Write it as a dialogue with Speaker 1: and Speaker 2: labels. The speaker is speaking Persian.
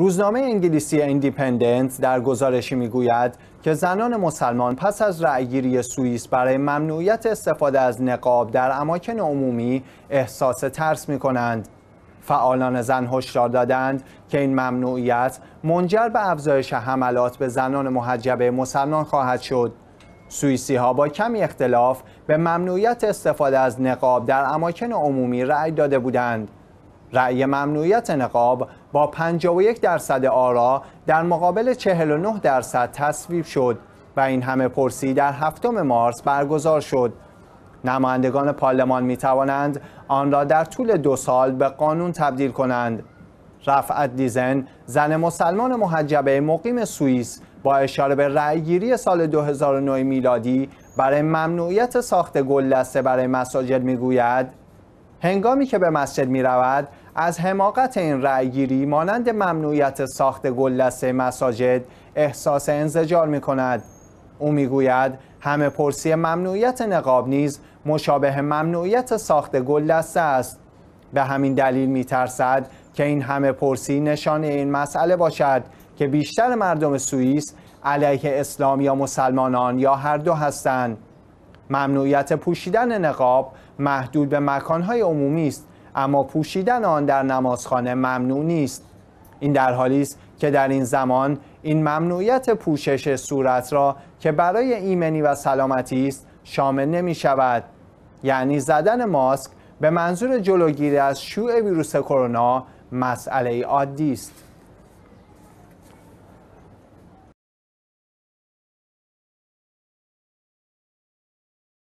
Speaker 1: روزنامه انگلیسی ایندیپندنت در گزارشی میگوید که زنان مسلمان پس از رأیگیری سوئیس برای ممنوعیت استفاده از نقاب در اماکن عمومی احساس ترس می کنند. فعالان زن هشدار دادند که این ممنوعیت منجر به افزایش حملات به زنان محجبه مسلمان خواهد شد. سوئیسی ها با کمی اختلاف به ممنوعیت استفاده از نقاب در اماکن عمومی رأی داده بودند. رأی ممنوعیت نقاب با 51 درصد آرا در مقابل 49 درصد تصویب شد و این همه پرسی در هفتم مارس برگزار شد. نمایندگان پارلمان می توانند آن را در طول دو سال به قانون تبدیل کنند. رفعت دیزن زن مسلمان محجبه مقیم سوئیس با اشاره به رأیگیری سال 2009 میلادی برای ممنوعیت ساخت گلدسته برای مساجد میگوید هنگامی که به مسجد می رود از حماقت این رأیگیری مانند ممنوعیت ساخت گلدسته مساجد احساس انزجار می کند او میگوید همه پرسی ممنوعیت نقاب نیز مشابه ممنوعیت ساخت گلدسته است به همین دلیل می ترسد که این همه پرسی نشان این مسئله باشد که بیشتر مردم سوئیس علیه اسلام یا مسلمانان یا هر دو هستند ممنوعیت پوشیدن نقاب محدود به مکانهای عمومی است اما پوشیدن آن در نمازخانه ممنوع نیست این در حالی است که در این زمان این ممنوعیت پوشش صورت را که برای ایمنی و سلامتی است شامل نمی شود یعنی زدن ماسک به منظور جلوگیری از شیوع ویروس کرونا مسئله عادی است